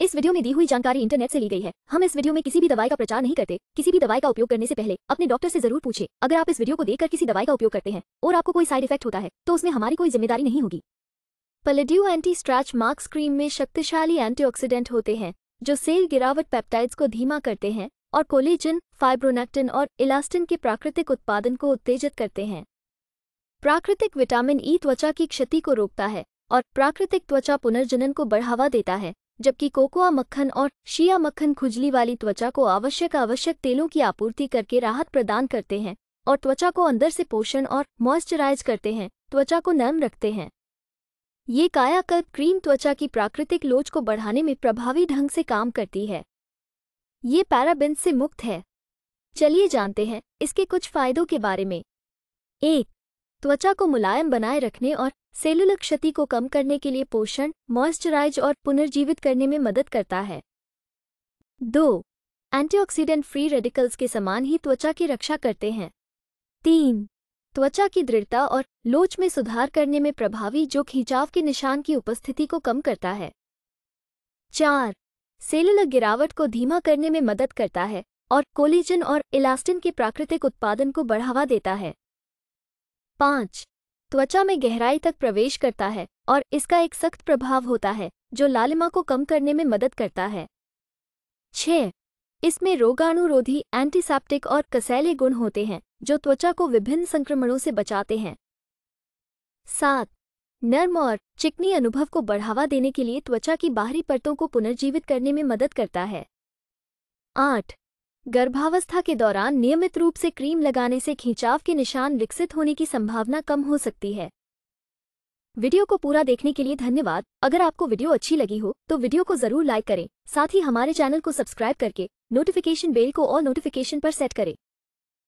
इस वीडियो में दी हुई जानकारी इंटरनेट से ली गई है हम इस वीडियो में किसी भी दवाई का प्रचार नहीं करते किसी भी दवाई का उपयोग करने से पहले अपने डॉक्टर से जरूर पूछे अगर आप इस वीडियो को देखकर किसी दवाई का उपयोग करते हैं और आपको कोई साइड इफेक्ट होता है तो उसमें हमारी कोई जिम्मेदारी नहीं होगी पलेड्यू एंटी स्ट्रैच मार्क्स क्रीम में शक्तिशाली एंटी होते हैं जो सेल गिरावट पेप्टाइड्स को धीमा करते हैं और कोलेजिन फाइब्रोनेक्टिन और इलास्टिन के प्राकृतिक उत्पादन को उत्तेजित करते हैं प्राकृतिक विटामिन ई e त्वचा की क्षति को रोकता है और प्राकृतिक त्वचा पुनर्जनन को बढ़ावा देता है जबकि कोकोआ मक्खन और शिया मक्खन खुजली वाली त्वचा को आवश्यक आवश्यक तेलों की आपूर्ति करके राहत प्रदान करते हैं और त्वचा को अंदर से पोषण और मॉइस्चराइज करते हैं त्वचा को नरम रखते हैं ये कायाकल्प क्रीम त्वचा की प्राकृतिक लोच को बढ़ाने में प्रभावी ढंग से काम करती है ये पैराबिन से मुक्त है चलिए जानते हैं इसके कुछ फायदों के बारे में एक त्वचा को मुलायम बनाए रखने और सेलुलर क्षति को कम करने के लिए पोषण मॉइस्चराइज और पुनर्जीवित करने में मदद करता है दो एंटीऑक्सीडेंट फ्री रेडिकल्स के समान ही त्वचा की रक्षा करते हैं तीन त्वचा की दृढ़ता और लोच में सुधार करने में प्रभावी जो खिंचाव के निशान की उपस्थिति को कम करता है चार सेलुलर गिरावट को धीमा करने में मदद करता है और कोलिजन और इलास्टिन के प्राकृतिक उत्पादन को बढ़ावा देता है पाँच त्वचा में गहराई तक प्रवेश करता है और इसका एक सख्त प्रभाव होता है जो लालिमा को कम करने में मदद करता है छः इसमें रोगाणुरोधी एंटीसेप्टिक और कसैले गुण होते हैं जो त्वचा को विभिन्न संक्रमणों से बचाते हैं सात नर्म और चिकनी अनुभव को बढ़ावा देने के लिए त्वचा की बाहरी परतों को पुनर्जीवित करने में मदद करता है आठ गर्भावस्था के दौरान नियमित रूप से क्रीम लगाने से खिंचाव के निशान विकसित होने की संभावना कम हो सकती है वीडियो को पूरा देखने के लिए धन्यवाद अगर आपको वीडियो अच्छी लगी हो तो वीडियो को जरूर लाइक करें साथ ही हमारे चैनल को सब्सक्राइब करके नोटिफिकेशन बेल को और नोटिफिकेशन पर सेट करें